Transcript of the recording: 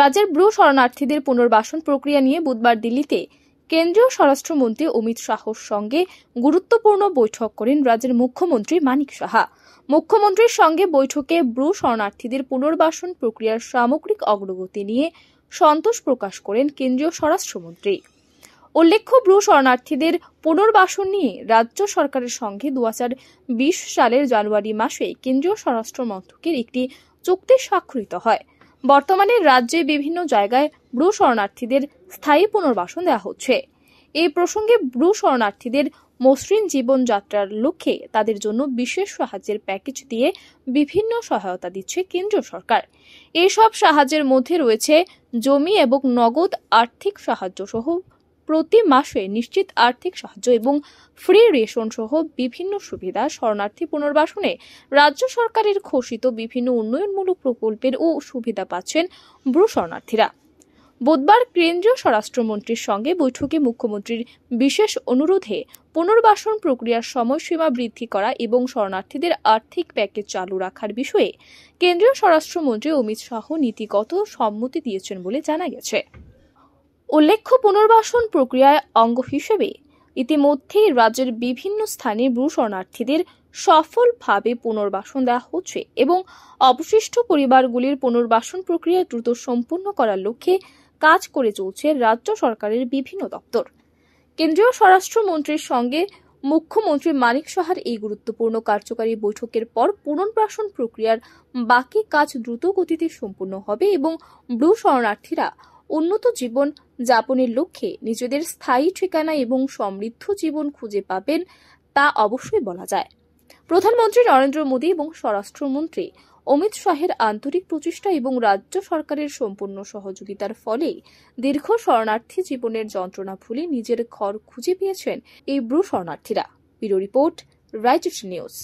রাজ্যের ব্রু শরণার্থীদের পুনর্বাসন প্রক্রিয়া নিয়ে বুধবার দিল্লিতে কেন্দ্রীয় স্বরাষ্ট্রমন্ত্রী অমিত শাহর সঙ্গে গুরুত্বপূর্ণ বৈঠক করেন রাজ্যের মুখ্যমন্ত্রী মানিক সাহা মুখ্যমন্ত্রীর সঙ্গে বৈঠকে ব্রু শরণার্থীদের পুনর্বাসন প্রক্রিয়ার সামগ্রিক অগ্রগতি নিয়ে সন্তোষ প্রকাশ করেন কেন্দ্রীয় স্বরাষ্ট্রমন্ত্রী উল্লেখ্য ব্রু শরণার্থীদের পুনর্বাসন নিয়ে রাজ্য সরকারের সঙ্গে দু সালের জানুয়ারি মাসে কেন্দ্রীয় স্বরাষ্ট্র মন্ত্রকের একটি চুক্তি স্বাক্ষরিত হয় বর্তমানে রাজ্যে বিভিন্ন জায়গায় ব্রু শরণার্থীদের স্থায়ী পুনর্বাসন দেওয়া হচ্ছে এই প্রসঙ্গে ব্রু শরণার্থীদের মসৃণ জীবনযাত্রার লক্ষ্যে তাদের জন্য বিশেষ সাহায্যের প্যাকেজ দিয়ে বিভিন্ন সহায়তা দিচ্ছে কেন্দ্র সরকার এইসব সাহায্যের মধ্যে রয়েছে জমি এবং নগদ আর্থিক সাহায্য সহ প্রতি মাসে নিশ্চিত আর্থিক সাহায্য এবং ফ্রি রেশন সহ বিভিন্ন সুবিধা শরণার্থী পুনর্বাসনে রাজ্য সরকারের ঘোষিত বিভিন্ন উন্নয়নমূলক প্রকল্পের ও সুবিধা পাচ্ছেন ব্রু শরণার্থীরা বুধবার কেন্দ্রীয় স্বরাষ্ট্রমন্ত্রীর সঙ্গে বৈঠকে মুখ্যমন্ত্রীর বিশেষ অনুরোধে পুনর্বাসন প্রক্রিয়ার সময়সীমা বৃদ্ধি করা এবং শরণার্থীদের আর্থিক প্যাকেজ চালু রাখার বিষয়ে কেন্দ্রীয় স্বরাষ্ট্রমন্ত্রী অমিত শাহ নীতিগত সম্মতি দিয়েছেন বলে জানা গেছে উল্লেখ্য পুনর্বাসন প্রক্রিয়ায় অঙ্গ হিসেবে ইতিমধ্যেই রাজ্যের বিভিন্ন স্থানে ব্রু শরণার্থীদের সফলভাবে পুনর্বাসন দেওয়া হচ্ছে এবং অবশিষ্ট পরিবারগুলির পুনর্বাসন প্রক্রিয়া দ্রুত সম্পূর্ণ করার লক্ষ্যে কাজ করে চলছে রাজ্য সরকারের বিভিন্ন দপ্তর কেন্দ্রীয় স্বরাষ্ট্রমন্ত্রীর সঙ্গে মুখ্যমন্ত্রী মানিক সাহার এই গুরুত্বপূর্ণ কার্যকারী বৈঠকের পর পুনর্বাসন প্রক্রিয়ার বাকি কাজ দ্রুত গতিতে সম্পূর্ণ হবে এবং ব্রু শরণার্থীরা উন্নত জীবন যাপনের লক্ষ্যে নিজেদের স্থায়ী ঠিকানা এবং সমৃদ্ধ জীবন খুঁজে পাবেন তা অবশ্যই বলা যায় প্রধানমন্ত্রী নরেন্দ্র মোদী এবং স্বরাষ্ট্রমন্ত্রী অমিত শাহের আন্তরিক প্রচেষ্টা এবং রাজ্য সরকারের সম্পূর্ণ সহযোগিতার ফলে দীর্ঘ শরণার্থী জীবনের যন্ত্রণা ভুলে নিজের ঘর খুঁজে পেয়েছেন এই ব্রু শরণার্থীরা ব্যুরো রিপোর্ট রাইট নিউজ